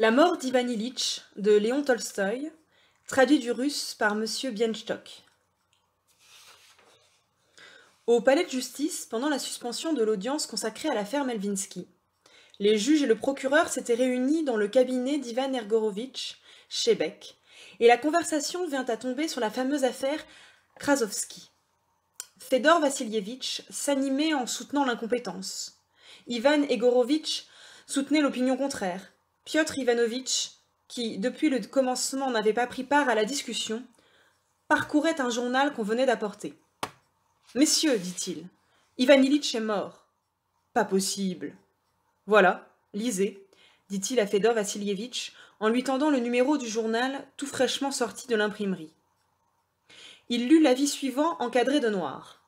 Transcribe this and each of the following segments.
La mort d'Ivan Illich de Léon Tolstoï, traduit du russe par M. Bienstock. Au palais de justice, pendant la suspension de l'audience consacrée à l'affaire Melvinsky, les juges et le procureur s'étaient réunis dans le cabinet d'Ivan Ergorovitch, chez Beck, et la conversation vint à tomber sur la fameuse affaire Krasovsky. Fedor Vassilievitch s'animait en soutenant l'incompétence. Ivan Egorovitch soutenait l'opinion contraire. Piotr Ivanovitch, qui depuis le commencement n'avait pas pris part à la discussion, parcourait un journal qu'on venait d'apporter. Messieurs, dit-il, Ivan est mort. Pas possible. Voilà, lisez, dit-il à Fedor Vassilievitch en lui tendant le numéro du journal tout fraîchement sorti de l'imprimerie. Il lut l'avis suivant encadré de noir.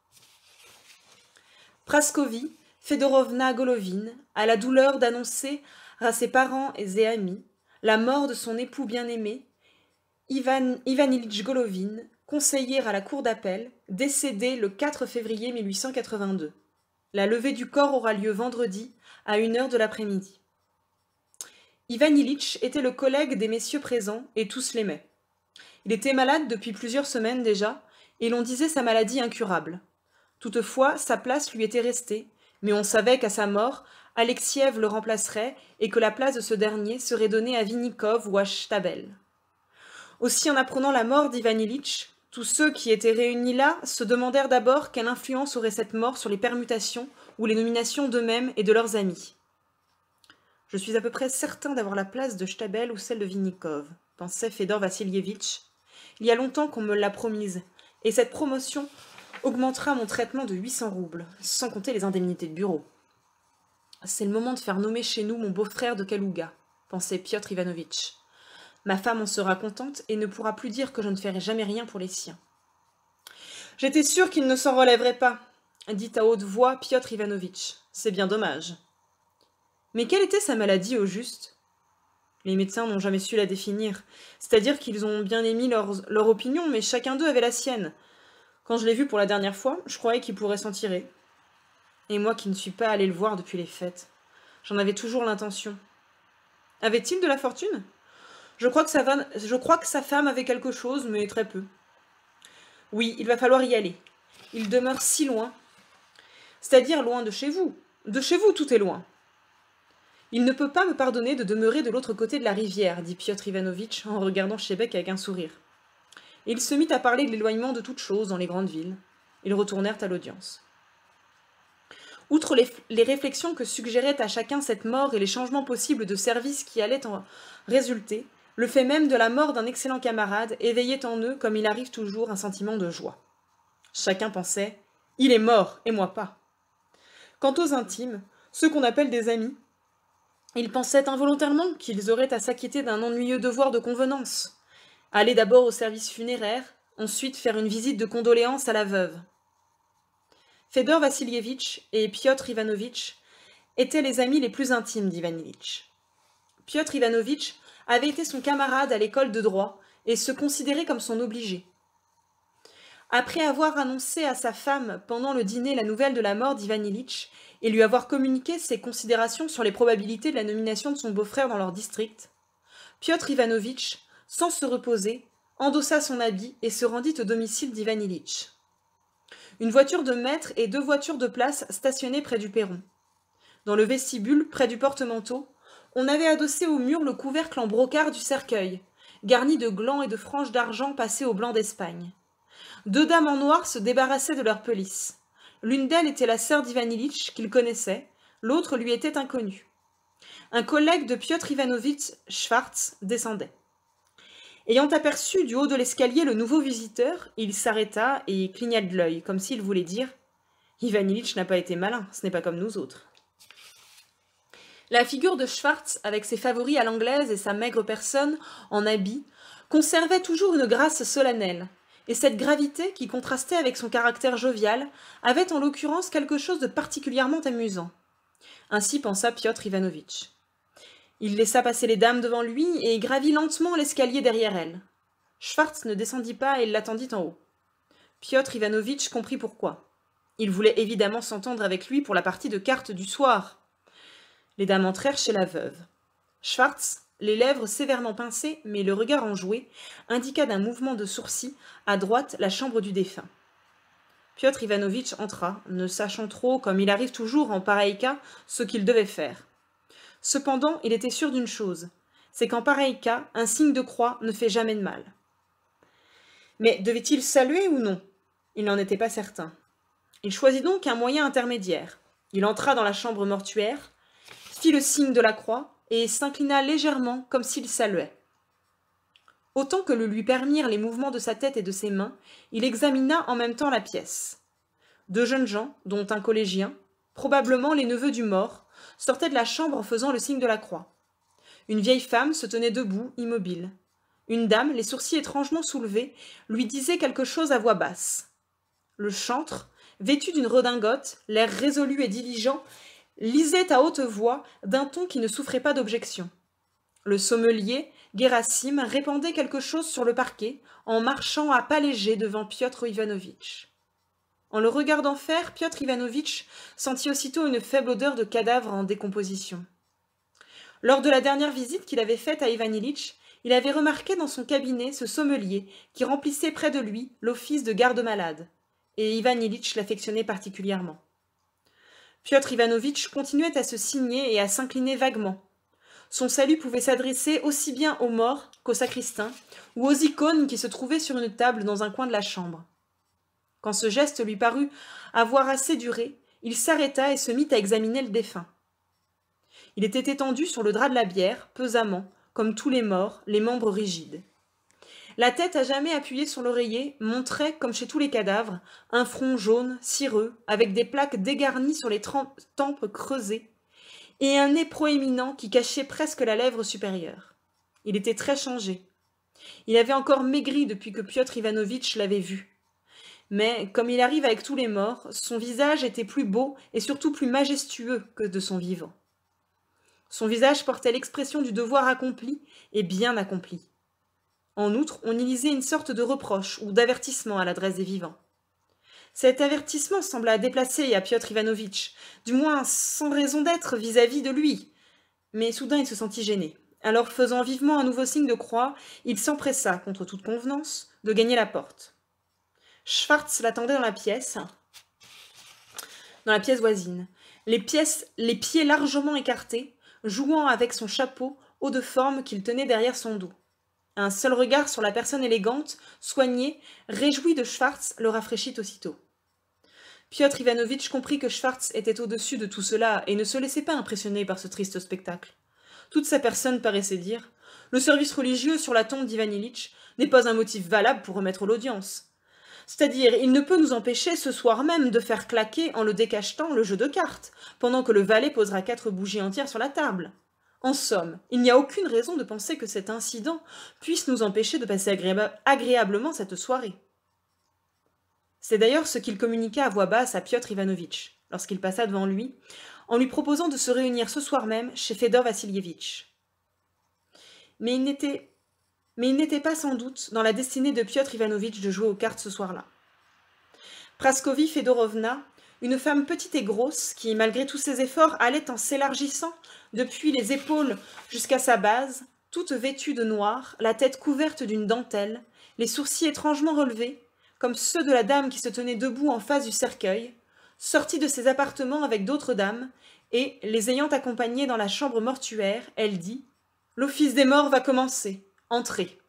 Praskovi, Fedorovna Golovine, à la douleur d'annoncer à ses parents et amis, la mort de son époux bien-aimé, Ivan, Ivan Ilitch Golovin, conseiller à la cour d'appel, décédé le 4 février 1882. La levée du corps aura lieu vendredi à une heure de l'après-midi. Ivan Ilitch était le collègue des messieurs présents et tous l'aimaient. Il était malade depuis plusieurs semaines déjà et l'on disait sa maladie incurable. Toutefois, sa place lui était restée, mais on savait qu'à sa mort, Alexiev le remplacerait et que la place de ce dernier serait donnée à Vinikov ou à Shtabel. Aussi, en apprenant la mort d'Ivan tous ceux qui étaient réunis là se demandèrent d'abord quelle influence aurait cette mort sur les permutations ou les nominations d'eux-mêmes et de leurs amis. Je suis à peu près certain d'avoir la place de Stabel ou celle de Vinikov, pensait Fedor Vassilievitch. Il y a longtemps qu'on me l'a promise, et cette promotion augmentera mon traitement de 800 roubles, sans compter les indemnités de bureau. C'est le moment de faire nommer chez nous mon beau-frère de Kalouga, pensait Piotr Ivanovitch. Ma femme en sera contente et ne pourra plus dire que je ne ferai jamais rien pour les siens. J'étais sûre qu'il ne s'en relèverait pas, dit à haute voix Piotr Ivanovitch. C'est bien dommage. Mais quelle était sa maladie au juste Les médecins n'ont jamais su la définir, c'est-à-dire qu'ils ont bien émis leur, leur opinion, mais chacun d'eux avait la sienne. Quand je l'ai vu pour la dernière fois, je croyais qu'il pourrait s'en tirer, et moi qui ne suis pas allé le voir depuis les fêtes. J'en avais toujours l'intention. Avait-il de la fortune je crois, que sa femme, avait quelque chose, mais très peu. Oui, il va falloir y aller. Il demeure si loin. C'est-à-dire loin de chez vous. De chez vous, tout est loin. Il ne peut pas me pardonner de demeurer de l'autre côté de la rivière, dit Piotr Ivanovitch en regardant Chebec avec un sourire. Et Il se mit à parler de l'éloignement de toutes choses dans les grandes villes. Ils retournèrent à l'audience. Outre les, réflexions que suggérait à chacun cette mort et les changements possibles de service qui allaient en résulter, le fait même de la mort d'un excellent camarade éveillait en eux, comme il arrive toujours, un sentiment de joie. Chacun pensait Il est mort, et moi pas. Quant aux intimes, ceux qu'on appelle des amis, ils pensaient involontairement qu'ils auraient à s'acquitter d'un ennuyeux devoir de convenance. Aller d'abord au service funéraire, ensuite faire une visite de condoléances à la veuve. Fedor Vassilievitch et Piotr Ivanovitch étaient les amis les plus intimes d'Ivanilitch. Piotr Ivanovitch avait été son camarade à l'école de droit et se considérait comme son obligé. Après avoir annoncé à sa femme pendant le dîner la nouvelle de la mort d'Ivanilitch et lui avoir communiqué ses considérations sur les probabilités de la nomination de son beau-frère dans leur district, Piotr Ivanovitch, sans se reposer, endossa son habit et se rendit au domicile d'Ivanilitch une voiture de maître et deux voitures de place stationnées près du perron. Dans le vestibule, près du porte-manteau, on avait adossé au mur le couvercle en brocart du cercueil, garni de glands et de franges d'argent passées au blanc d'Espagne. Deux dames en noir se débarrassaient de leur pelisses. L'une d'elles était la sœur d'Ivan qu'il connaissait, l'autre lui était inconnue. Un collègue de Piotr Ivanovitch Schwartz descendait. Ayant aperçu du haut de l'escalier le nouveau visiteur, il s'arrêta et cligna de l'œil, comme s'il voulait dire Ivan n'a pas été malin, ce n'est pas comme nous autres. La figure de Schwartz, avec ses favoris à l'anglaise et sa maigre personne, en habit, conservait toujours une grâce solennelle, et cette gravité, qui contrastait avec son caractère jovial, avait en l'occurrence quelque chose de particulièrement amusant. Ainsi pensa Piotr Ivanovitch. Il laissa passer les dames devant lui et gravit lentement l'escalier derrière elles. Schwartz ne descendit pas et l'attendit en haut. Piotr Ivanovitch comprit pourquoi. Il voulait évidemment s'entendre avec lui pour la partie de cartes du soir. Les dames entrèrent chez la veuve. Schwartz, les lèvres sévèrement pincées, mais le regard enjoué, indiqua d'un mouvement de sourcil à droite la chambre du défunt. Piotr Ivanovitch entra, ne sachant trop, comme il arrive toujours en pareil cas, ce qu'il devait faire. Cependant, il était sûr d'une chose, c'est qu'en pareil cas, un signe de croix ne fait jamais de mal. Mais devait-il saluer ou non Il n'en était pas certain. Il choisit donc un moyen intermédiaire. Il entra dans la chambre mortuaire, fit le signe de la croix et s'inclina légèrement comme s'il saluait. Autant que le lui permirent les mouvements de sa tête et de ses mains, il examina en même temps la pièce. Deux jeunes gens, dont un collégien, probablement les neveux du mort, sortaient de la chambre en faisant le signe de la croix. Une vieille femme se tenait debout, immobile. Une dame, les sourcils étrangement soulevés, lui disait quelque chose à voix basse. Le chantre, vêtu d'une redingote, l'air résolu et diligent, lisait à haute voix, d'un ton qui ne souffrait pas d'objection. Le sommelier, guérassime, répandait quelque chose sur le parquet, en marchant à pas léger devant Piotr Ivanovitch. En le regardant faire, Piotr Ivanovitch sentit aussitôt une faible odeur de cadavre en décomposition. Lors de la dernière visite qu'il avait faite à Ivan Illich, il avait remarqué dans son cabinet ce sommelier qui remplissait près de lui l'office de garde-malade, et Ivan Ilitch l'affectionnait particulièrement. Piotr Ivanovitch continuait à se signer et à s'incliner vaguement. Son salut pouvait s'adresser aussi bien aux morts qu'aux sacristains, ou aux icônes qui se trouvaient sur une table dans un coin de la chambre. Quand ce geste lui parut avoir assez duré, il s'arrêta et se mit à examiner le défunt. Il était étendu sur le drap de la bière, pesamment, comme tous les morts, les membres rigides. La tête à jamais appuyée sur l'oreiller montrait, comme chez tous les cadavres, un front jaune, cireux, avec des plaques dégarnies sur les tempes creusées, et un nez proéminent qui cachait presque la lèvre supérieure. Il était très changé. Il avait encore maigri depuis que Piotr Ivanovitch l'avait vu mais comme il arrive avec tous les morts, son visage était plus beau et surtout plus majestueux que de son vivant. Son visage portait l'expression du devoir accompli et bien accompli. En outre, on y lisait une sorte de reproche ou d'avertissement à l'adresse des vivants. Cet avertissement sembla déplacer à Piotr Ivanovitch, du moins sans raison d'être vis-à-vis de lui. Mais soudain il se sentit gêné. Alors faisant vivement un nouveau signe de croix, il s'empressa, contre toute convenance, de gagner la porte. Schwartz l'attendait dans la pièce, dans la pièce voisine. Les, les pieds largement écartés, jouant avec son chapeau haut de forme qu'il tenait derrière son dos. Un seul regard sur la personne élégante, soignée, réjouie de Schwartz, le rafraîchit aussitôt. Piotr Ivanovitch comprit que Schwartz était au-dessus de tout cela et ne se laissait pas impressionner par ce triste spectacle. Toute sa personne paraissait dire Le service religieux sur la tombe d'Ivan n'est pas un motif valable pour remettre l'audience. C'est-à-dire, il ne peut nous empêcher ce soir même de faire claquer en le décachetant le jeu de cartes, pendant que le valet posera quatre bougies entières sur la table. En somme, il n'y a aucune raison de penser que cet incident puisse nous empêcher de passer agréablement cette soirée. C'est d'ailleurs ce qu'il communiqua à voix basse à Piotr Ivanovitch, lorsqu'il passa devant lui, en lui proposant de se réunir ce soir même chez Fedor Vassilievitch. Mais il n'était mais il n'était pas sans doute dans la destinée de Piotr Ivanovitch de jouer aux cartes ce soir-là. Praskovi Fedorovna, une femme petite et grosse qui, malgré tous ses efforts, allait en s'élargissant depuis les épaules jusqu'à sa base, toute vêtue de noir, la tête couverte d'une dentelle, les sourcils étrangement relevés, comme ceux de la dame qui se tenait debout en face du cercueil, sortit de ses appartements avec d'autres dames, et, les ayant accompagnées dans la chambre mortuaire, elle dit L'office des morts va commencer entrer.